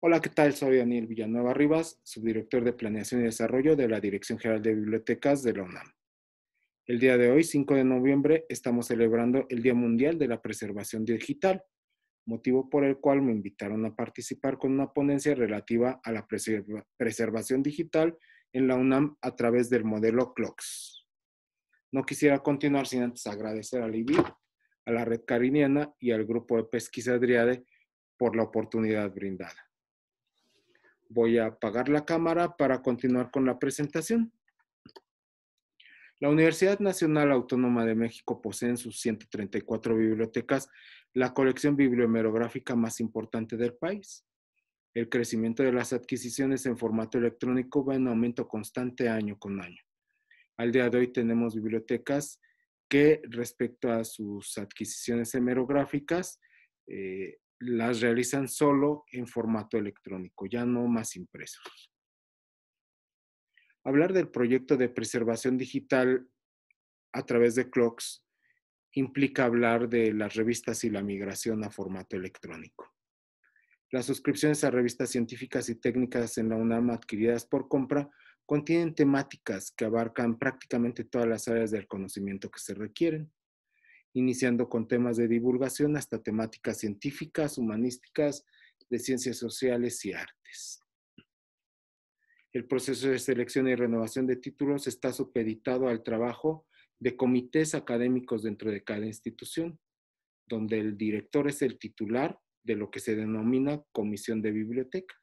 Hola, ¿qué tal? Soy Daniel Villanueva Rivas, subdirector de Planeación y Desarrollo de la Dirección General de Bibliotecas de la UNAM. El día de hoy, 5 de noviembre, estamos celebrando el Día Mundial de la Preservación Digital, motivo por el cual me invitaron a participar con una ponencia relativa a la preservación digital en la UNAM a través del modelo CLOCS. No quisiera continuar sin antes agradecer a IBI, a la Red Cariniana y al grupo de Pesquisa Adriade por la oportunidad brindada. Voy a apagar la cámara para continuar con la presentación. La Universidad Nacional Autónoma de México posee en sus 134 bibliotecas la colección bibliomerográfica más importante del país. El crecimiento de las adquisiciones en formato electrónico va en aumento constante año con año. Al día de hoy tenemos bibliotecas que respecto a sus adquisiciones hemerográficas eh, las realizan solo en formato electrónico, ya no más impresos. Hablar del proyecto de preservación digital a través de CLOCKS implica hablar de las revistas y la migración a formato electrónico. Las suscripciones a revistas científicas y técnicas en la UNAM adquiridas por compra contienen temáticas que abarcan prácticamente todas las áreas del conocimiento que se requieren iniciando con temas de divulgación hasta temáticas científicas, humanísticas, de ciencias sociales y artes. El proceso de selección y renovación de títulos está supeditado al trabajo de comités académicos dentro de cada institución, donde el director es el titular de lo que se denomina comisión de biblioteca.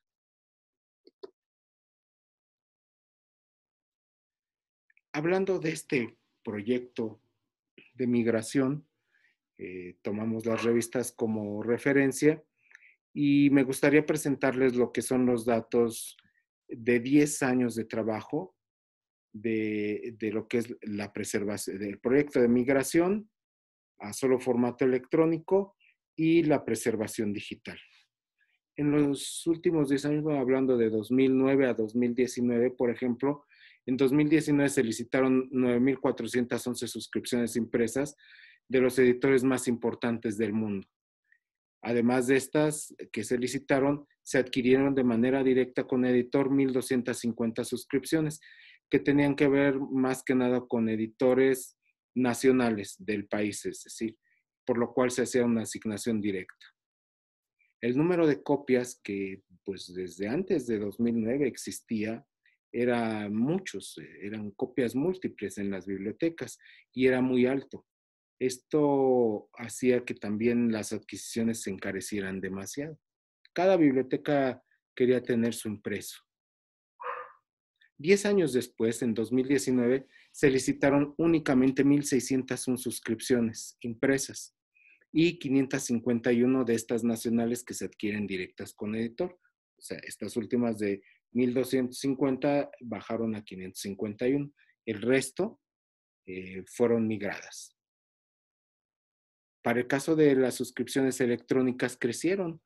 Hablando de este proyecto de migración. Eh, tomamos las revistas como referencia y me gustaría presentarles lo que son los datos de 10 años de trabajo de, de lo que es la preservación del proyecto de migración a solo formato electrónico y la preservación digital. En los últimos 10 años, hablando de 2009 a 2019, por ejemplo, en 2019 se licitaron 9.411 suscripciones impresas de los editores más importantes del mundo. Además de estas que se licitaron, se adquirieron de manera directa con editor 1.250 suscripciones que tenían que ver más que nada con editores nacionales del país, es decir, por lo cual se hacía una asignación directa. El número de copias que pues desde antes de 2009 existía era muchos, eh, eran copias múltiples en las bibliotecas y era muy alto. Esto hacía que también las adquisiciones se encarecieran demasiado. Cada biblioteca quería tener su impreso. Diez años después, en 2019, se licitaron únicamente 1.601 suscripciones impresas y 551 de estas nacionales que se adquieren directas con editor. O sea, estas últimas de 1.250 bajaron a 551. El resto eh, fueron migradas. Para el caso de las suscripciones electrónicas crecieron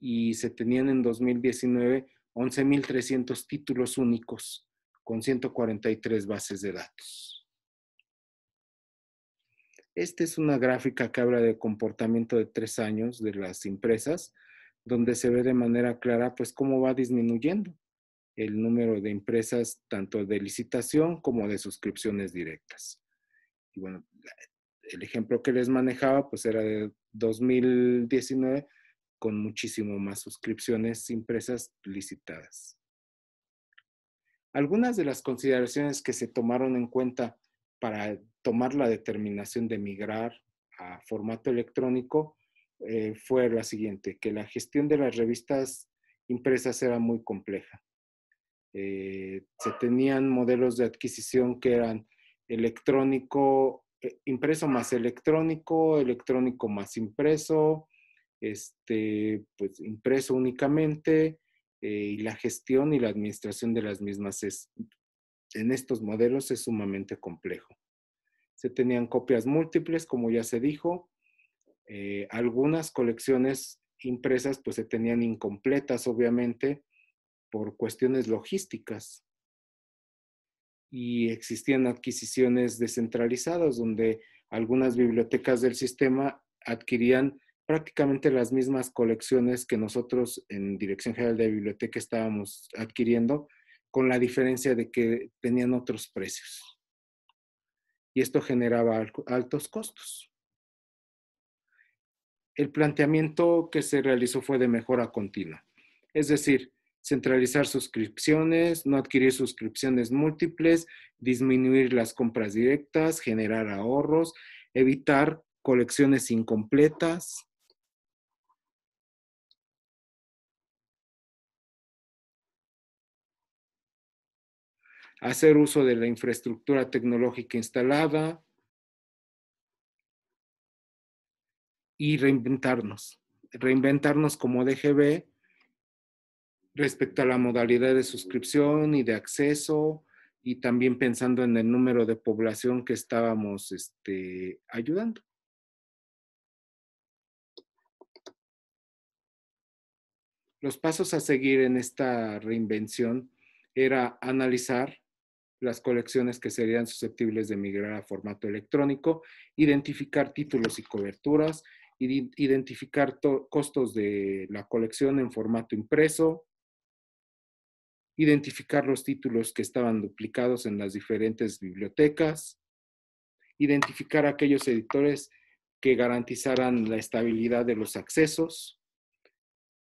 y se tenían en 2019 11.300 títulos únicos con 143 bases de datos. Esta es una gráfica que habla de comportamiento de tres años de las empresas, donde se ve de manera clara pues cómo va disminuyendo el número de empresas tanto de licitación como de suscripciones directas. Y bueno, el ejemplo que les manejaba pues era de 2019 con muchísimo más suscripciones impresas licitadas. Algunas de las consideraciones que se tomaron en cuenta para tomar la determinación de migrar a formato electrónico eh, fue la siguiente, que la gestión de las revistas impresas era muy compleja. Eh, se tenían modelos de adquisición que eran electrónico, eh, impreso más electrónico, electrónico más impreso, este, pues impreso únicamente, eh, y la gestión y la administración de las mismas en estos modelos es sumamente complejo. Se tenían copias múltiples, como ya se dijo, algunas colecciones impresas pues se tenían incompletas, obviamente, por cuestiones logísticas. Y existían adquisiciones descentralizadas donde algunas bibliotecas del sistema adquirían prácticamente las mismas colecciones que nosotros en Dirección General de Biblioteca estábamos adquiriendo, con la diferencia de que tenían otros precios. Y esto generaba altos costos. El planteamiento que se realizó fue de mejora continua. Es decir, centralizar suscripciones, no adquirir suscripciones múltiples, disminuir las compras directas, generar ahorros, evitar colecciones incompletas. hacer uso de la infraestructura tecnológica instalada y reinventarnos, reinventarnos como DGB respecto a la modalidad de suscripción y de acceso y también pensando en el número de población que estábamos este, ayudando. Los pasos a seguir en esta reinvención era analizar las colecciones que serían susceptibles de migrar a formato electrónico, identificar títulos y coberturas, identificar costos de la colección en formato impreso, identificar los títulos que estaban duplicados en las diferentes bibliotecas, identificar aquellos editores que garantizaran la estabilidad de los accesos.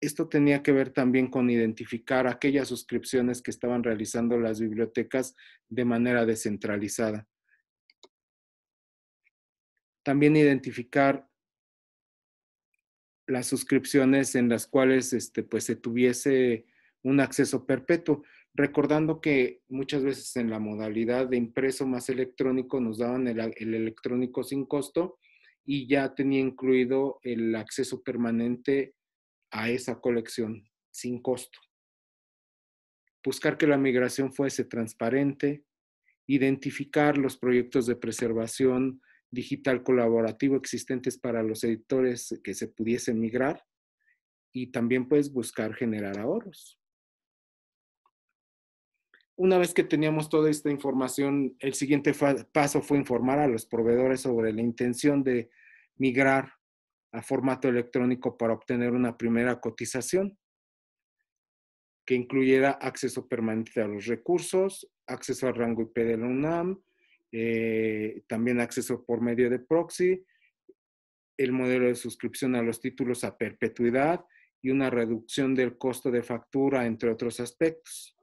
Esto tenía que ver también con identificar aquellas suscripciones que estaban realizando las bibliotecas de manera descentralizada. También identificar las suscripciones en las cuales este, pues, se tuviese un acceso perpetuo. Recordando que muchas veces en la modalidad de impreso más electrónico nos daban el, electrónico sin costo y ya tenía incluido el acceso permanente a esa colección sin costo. Buscar que la migración fuese transparente, identificar los proyectos de preservación digital colaborativo existentes para los editores que se pudiesen migrar y también pues buscar generar ahorros. Una vez que teníamos toda esta información, el siguiente paso fue informar a los proveedores sobre la intención de migrar a formato electrónico para obtener una primera cotización que incluyera acceso permanente a los recursos, acceso al rango IP de la UNAM, eh, también acceso por medio de proxy, el modelo de suscripción a los títulos a perpetuidad y una reducción del costo de factura, entre otros aspectos.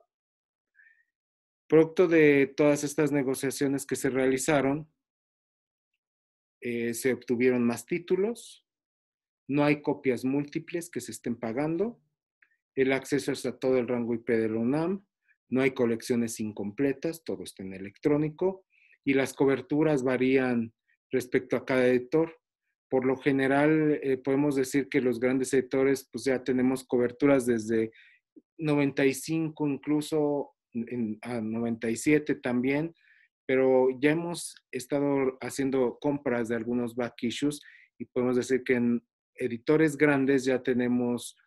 Producto de todas estas negociaciones que se realizaron, eh, se obtuvieron más títulos, no hay copias múltiples que se estén pagando, el acceso es a todo el rango IP de la UNAM, no hay colecciones incompletas, todo está en electrónico y las coberturas varían respecto a cada editor. Por lo general, eh, podemos decir que los grandes editores, pues ya tenemos coberturas desde 95 incluso a 97 también, pero ya hemos estado haciendo compras de algunos back issues y podemos decir que en editores grandes ya tenemos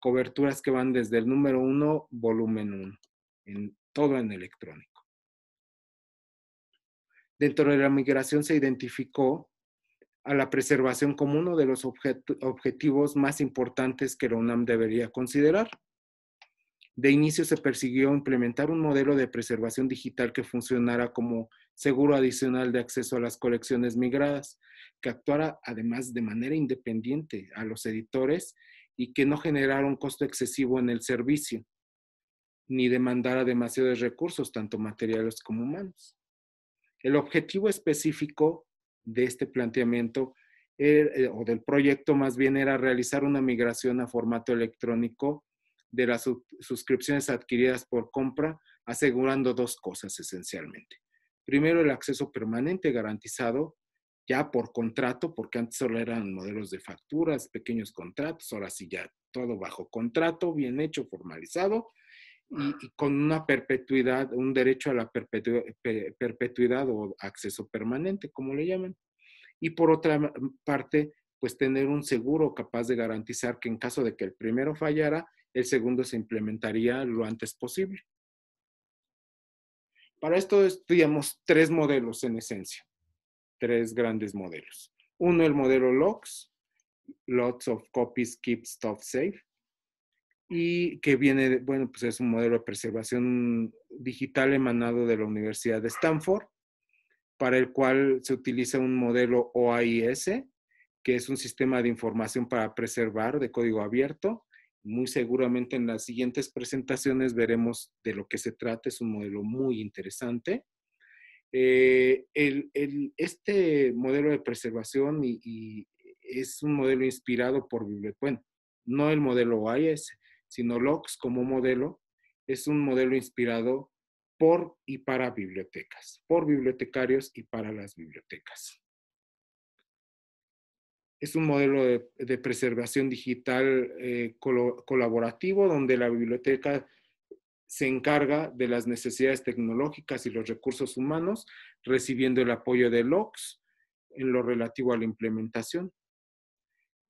coberturas que van desde el número 1, volumen 1, en, todo en electrónico. Dentro de la migración se identificó a la preservación como uno de los objetivos más importantes que la UNAM debería considerar. De inicio se persiguió implementar un modelo de preservación digital que funcionara como seguro adicional de acceso a las colecciones migradas, que actuara además de manera independiente a los editores y que no generara un costo excesivo en el servicio, ni demandara demasiados recursos, tanto materiales como humanos. El objetivo específico de este planteamiento er, eh, o del proyecto más bien era realizar una migración a formato electrónico de las suscripciones adquiridas por compra, asegurando dos cosas esencialmente. Primero, el acceso permanente garantizado ya por contrato, porque antes solo eran modelos de facturas, pequeños contratos, ahora sí ya todo bajo contrato, bien hecho, formalizado, y, con una perpetuidad, un derecho a la perpetuidad o acceso permanente, como le llaman. Y por otra parte, pues tener un seguro capaz de garantizar que en caso de que el primero fallara, el segundo se implementaría lo antes posible. Para esto estudiamos tres modelos en esencia, tres grandes modelos. Uno, el modelo LOCKS, Lots of Copies Keep Stuff Safe, y que viene, bueno, pues es un modelo de preservación digital emanado de la Universidad de Stanford, para el cual se utiliza un modelo OAIS, que es un sistema de información para preservar de código abierto, muy seguramente en las siguientes presentaciones veremos de lo que se trata. Es un modelo muy interesante. Eh, este modelo de preservación y, es un modelo inspirado por bueno, no el modelo OIS, sino LOX como modelo, es un modelo inspirado por y para bibliotecas, por bibliotecarios y para las bibliotecas es un modelo de, preservación digital eh, colaborativo donde la biblioteca se encarga de las necesidades tecnológicas y los recursos humanos, recibiendo el apoyo de LOCS en lo relativo a la implementación.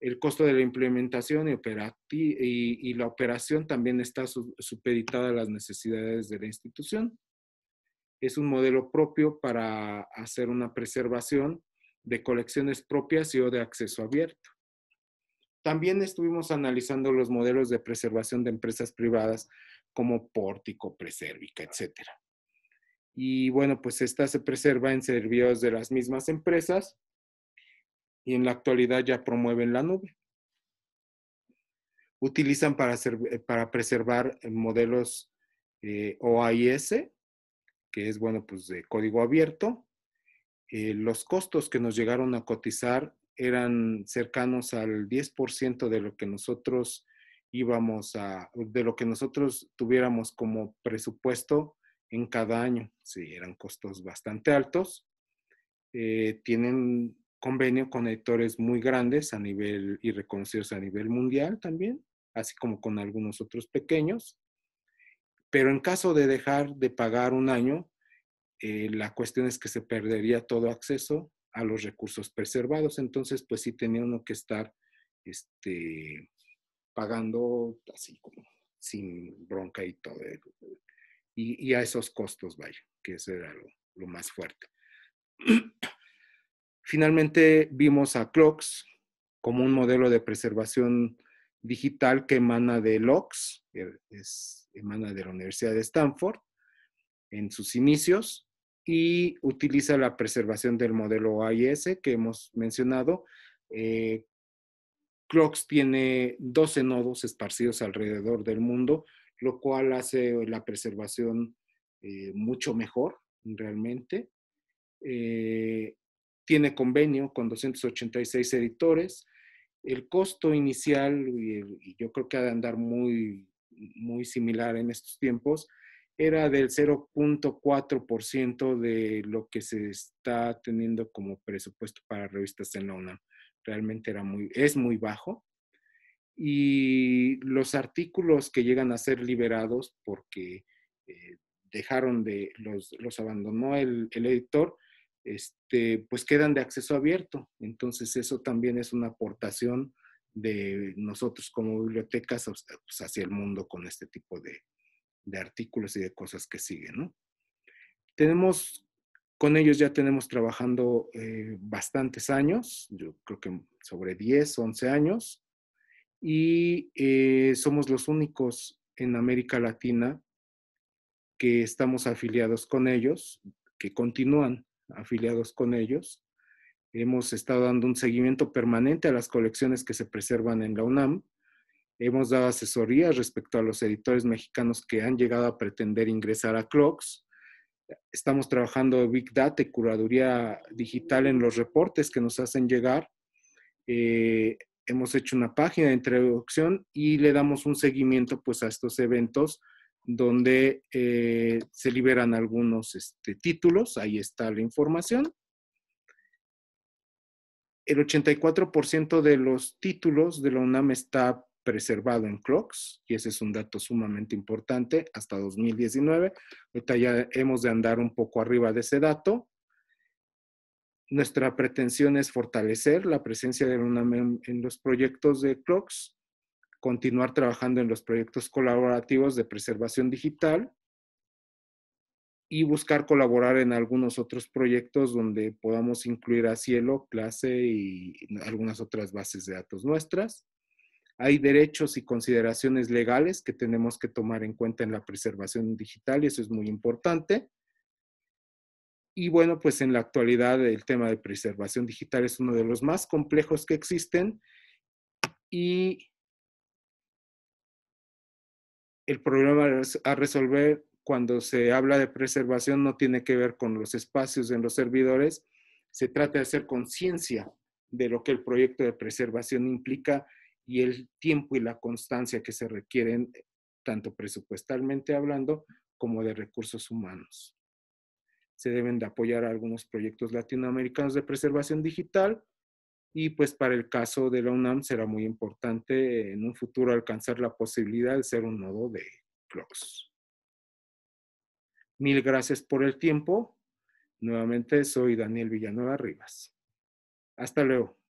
El costo de la implementación y, y, y la operación también está supeditada a las necesidades de la institución. Es un modelo propio para hacer una preservación de colecciones propias y o de acceso abierto. También estuvimos analizando los modelos de preservación de empresas privadas como Pórtico, Presérvica, etc. Y bueno, pues esta se preserva en servicios de las mismas empresas y en la actualidad ya promueven la nube. Utilizan para, eh, para preservar eh, modelos eh, OIS, que es, bueno, pues de código abierto, eh, los costos que nos llegaron a cotizar eran cercanos al 10% de lo que nosotros íbamos a, de lo que nosotros tuviéramos como presupuesto en cada año. Sí, eran costos bastante altos. Eh, tienen convenio con editores muy grandes a nivel y reconocidos a nivel mundial también, así como con algunos otros pequeños. Pero en caso de dejar de pagar un año, eh, la cuestión es que se perdería todo acceso a los recursos preservados, entonces pues sí tenía uno que estar este, pagando así como sin bronca y todo, eh, y, a esos costos, vaya, que eso era lo, más fuerte. Finalmente vimos a Clocks como un modelo de preservación digital que emana de LOCS, eh, es, emana de la Universidad de Stanford, en sus inicios, y utiliza la preservación del modelo AIS que hemos mencionado. Eh, Clocks tiene 12 nodos esparcidos alrededor del mundo, lo cual hace la preservación eh, mucho mejor realmente. Eh, tiene convenio con 286 editores. El costo inicial, y, yo creo que ha de andar muy, muy similar en estos tiempos, era del 0.4% de lo que se está teniendo como presupuesto para revistas en la UNAM. Realmente era muy, es muy bajo. Y los artículos que llegan a ser liberados porque eh, dejaron de, los, los abandonó el, editor, este, pues quedan de acceso abierto. Entonces eso también es una aportación de nosotros como bibliotecas pues, hacia el mundo con este tipo de, de artículos y de cosas que siguen, ¿no? Tenemos, con ellos ya tenemos trabajando eh, bastantes años, yo creo que sobre 10, 11 años, y eh, somos los únicos en América Latina que estamos afiliados con ellos, que continúan afiliados con ellos. Hemos estado dando un seguimiento permanente a las colecciones que se preservan en la UNAM Hemos dado asesorías respecto a los editores mexicanos que han llegado a pretender ingresar a Clocks. Estamos trabajando Big Data y curaduría digital en los reportes que nos hacen llegar. Eh, hemos hecho una página de introducción y le damos un seguimiento pues, a estos eventos donde eh, se liberan algunos este, títulos, ahí está la información. El 84% de los títulos de la UNAM está preservado en clocks, y ese es un dato sumamente importante, hasta 2019. Ahorita ya hemos de andar un poco arriba de ese dato. Nuestra pretensión es fortalecer la presencia de UNAM en los proyectos de clocks, continuar trabajando en los proyectos colaborativos de preservación digital y buscar colaborar en algunos otros proyectos donde podamos incluir a Cielo, Clase y algunas otras bases de datos nuestras. Hay derechos y consideraciones legales que tenemos que tomar en cuenta en la preservación digital y eso es muy importante. Y bueno, pues en la actualidad el tema de preservación digital es uno de los más complejos que existen y el problema a resolver cuando se habla de preservación no tiene que ver con los espacios en los servidores, se trata de hacer conciencia de lo que el proyecto de preservación implica y el tiempo y la constancia que se requieren, eh, tanto presupuestalmente hablando como de recursos humanos. Se deben de apoyar algunos proyectos latinoamericanos de preservación digital y pues para el caso de la UNAM será muy importante en un futuro alcanzar la posibilidad de ser un nodo de CLOS. Mil gracias por el tiempo. Nuevamente soy Daniel Villanueva Rivas. Hasta luego.